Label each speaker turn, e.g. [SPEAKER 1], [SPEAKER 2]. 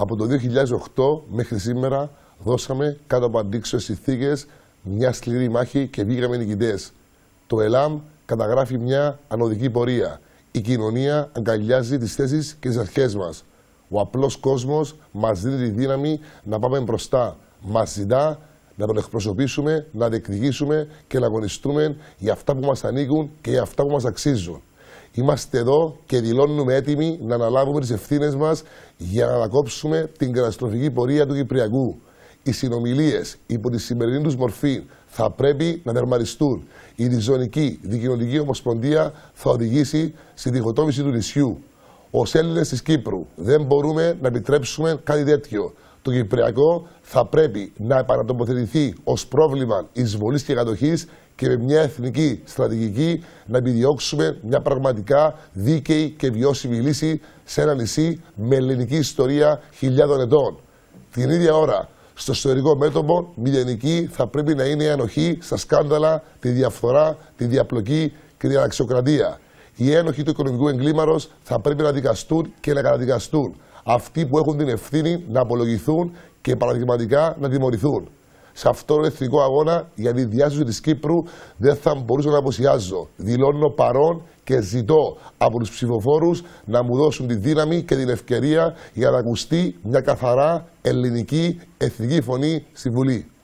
[SPEAKER 1] από το 2008 μέχρι σήμερα δώσαμε κάτω από αντίξωες συνθήκες μια σκληρή μάχη και βγήκαμε νικητές. Το ΕΛΑΜ καταγράφει μια ανωδική πορεία. Η κοινωνία αγκαλιάζει τις θέσεις και τις αρχές μας. Ο απλός κόσμος μας δίνει τη δύναμη να πάμε μπροστά. Μας ζητά να τον εκπροσωπήσουμε, να διεκδικήσουμε και να αγωνιστούμε για αυτά που μας ανήκουν και για αυτά που μας αξίζουν. Είμαστε εδώ και δηλώνουμε έτοιμοι να αναλάβουμε τις ευθύνες μας για να ανακόψουμε την καταστροφική πορεία του Κυπριακού. Οι συνομιλίες υπό τη σημερινή τους μορφή θα πρέπει να δερμαριστούν. Η διζωνική δικοινωνική ομοσπονδία θα οδηγήσει στη διχοτόμηση του νησιού. Ως Έλληνες της Κύπρου δεν μπορούμε να επιτρέψουμε κάτι τέτοιο. Το Κυπριακό θα πρέπει να επανατοποθετηθεί ως πρόβλημα εισβολής και κατοχής και με μια εθνική στρατηγική να επιδιώξουμε μια πραγματικά δίκαιη και βιώσιμη λύση σε ένα νησί με ελληνική ιστορία χιλιάδων ετών. Την ίδια ώρα, στο ιστορικό μέτωπο, μηδενική θα πρέπει να είναι η ανοχή στα σκάνδαλα, τη διαφθορά, τη διαπλοκή και την αξιοκρατία. Οι ένοχοι του οικονομικού εγκλήματος θα πρέπει να δικαστούν και να καταδικαστούν. Αυτοί που έχουν την ευθύνη να απολογηθούν και παραδειγματικά να τιμωρηθούν σε αυτόν τον εθνικό αγώνα για τη διάσωση της Κύπρου δεν θα μπορούσα να αποσιάζω. Δηλώνω παρόν και ζητώ από τους ψηφοφόρους να μου δώσουν τη δύναμη και την ευκαιρία για να ακουστεί μια καθαρά ελληνική εθνική φωνή στη Βουλή.